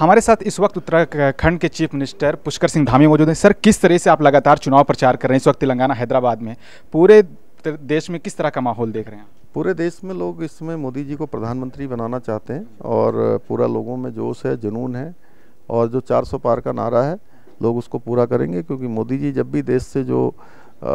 हमारे साथ इस वक्त उत्तराखंड के चीफ मिनिस्टर पुष्कर सिंह धामी मौजूद हैं सर किस तरह से आप लगातार चुनाव प्रचार कर रहे हैं इस वक्त तेलंगाना हैदराबाद में पूरे देश में किस तरह का माहौल देख रहे हैं पूरे देश में लोग इस समय मोदी जी को प्रधानमंत्री बनाना चाहते हैं और पूरा लोगों में जोश है जुनून है और जो चार पार का नारा है लोग उसको पूरा करेंगे क्योंकि मोदी जी जब भी देश से जो आ,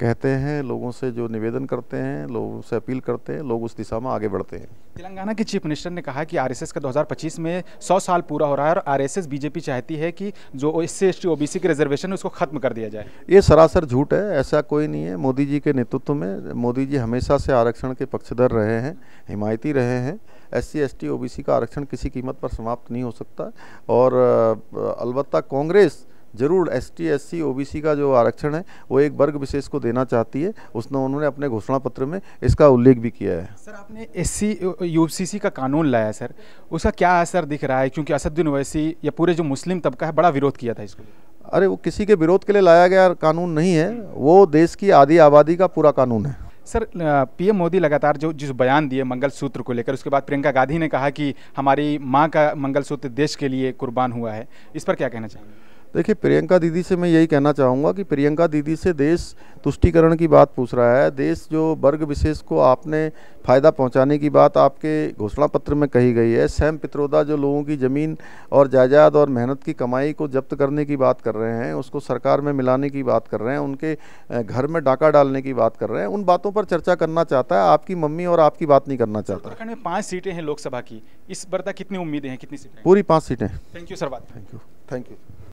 कहते हैं लोगों से जो निवेदन करते हैं लोगों से अपील करते हैं लोग उस दिशा में आगे बढ़ते हैं तेलंगाना के चीफ मिनिस्टर ने कहा कि आरएसएस का 2025 में 100 साल पूरा हो रहा है और आरएसएस बीजेपी चाहती है कि जो S C S T OBC की रिजर्वेशन है उसको ख़त्म कर दिया जाए ये सरासर झूठ है ऐसा कोई नहीं है मोदी जी के नेतृत्व में मोदी जी हमेशा से आरक्षण के पक्षधर रहे हैं हिमायती रहे हैं S C S T O B C का आरक्षण किसी कीमत पर समाप्त नहीं हो सकता और अलबत्ता कांग्रेस जरूर S T S C O B C का जो आरक्षण है वो एक वर्ग विशेष को देना चाहती है उसने उन्होंने अपने घोषणा पत्र में इसका उल्लेख भी किया है सर आपने एस सी यू सी सी का कानून लाया सर उसका क्या असर दिख रहा है क्योंकि असदुद्दीन वैसी या पूरे जो मुस्लिम तबका है बड़ा विरोध किया था इसको अरे वो किसी के विरोध के लिए लाया गया कानून नहीं है वो देश की आधी आबादी का पूरा कानून है सर पीएम मोदी लगातार जो जिस बयान दिए मंगल सूत्र को लेकर उसके बाद प्रियंका गांधी ने कहा कि हमारी माँ का मंगल सूत्र देश के लिए कुर्बान हुआ है इस पर क्या कहना चाहिए देखिए प्रियंका दीदी से मैं यही कहना चाहूँगा कि प्रियंका दीदी से देश तुष्टिकरण की बात पूछ रहा है देश जो वर्ग विशेष को आपने फ़ायदा पहुँचाने की बात आपके घोषणा पत्र में कही गई है सैम पित्रोदा जो लोगों की ज़मीन और जायदाद और मेहनत की कमाई को जब्त करने की बात कर रहे हैं उसको सरकार में मिलाने की बात कर रहे हैं उनके घर में डाका डालने की बात कर रहे हैं उन बातों पर चर्चा करना चाहता है आपकी मम्मी और आपकी बात नहीं करना चाहता उत्तराखंड में पाँच सीटें हैं लोकसभा की इस पर कितनी उम्मीदें हैं कितनी सीटें पूरी पाँच सीटें थैंक यू सर बात थैंक यू थैंक यू